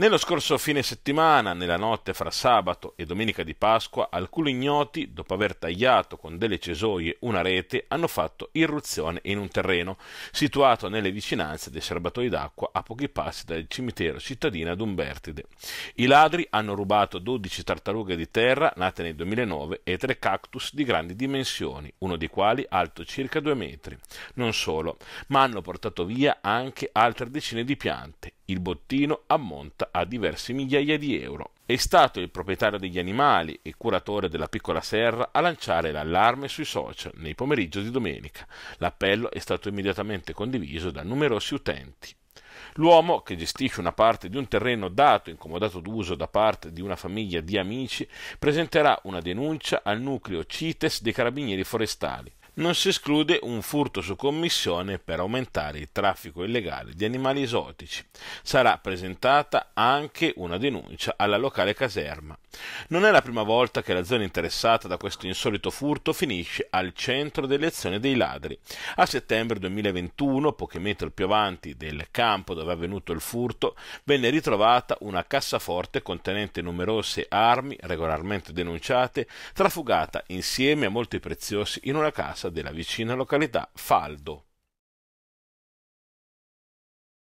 Nello scorso fine settimana, nella notte fra sabato e domenica di Pasqua, alcuni ignoti, dopo aver tagliato con delle cesoie una rete, hanno fatto irruzione in un terreno situato nelle vicinanze dei serbatoi d'acqua a pochi passi dal cimitero cittadino ad Umbertide. I ladri hanno rubato 12 tartarughe di terra nate nel 2009 e tre cactus di grandi dimensioni, uno dei quali alto circa 2 metri. Non solo, ma hanno portato via anche altre decine di piante il bottino ammonta a diverse migliaia di euro. È stato il proprietario degli animali e curatore della piccola serra a lanciare l'allarme sui social nei pomeriggio di domenica. L'appello è stato immediatamente condiviso da numerosi utenti. L'uomo, che gestisce una parte di un terreno dato in comodato d'uso da parte di una famiglia di amici, presenterà una denuncia al nucleo CITES dei Carabinieri Forestali non si esclude un furto su commissione per aumentare il traffico illegale di animali esotici. Sarà presentata anche una denuncia alla locale caserma non è la prima volta che la zona interessata da questo insolito furto finisce al centro delle azioni dei ladri. A settembre 2021, pochi metri più avanti del campo dove è avvenuto il furto, venne ritrovata una cassaforte contenente numerose armi regolarmente denunciate, trafugata insieme a molti preziosi in una casa della vicina località Faldo.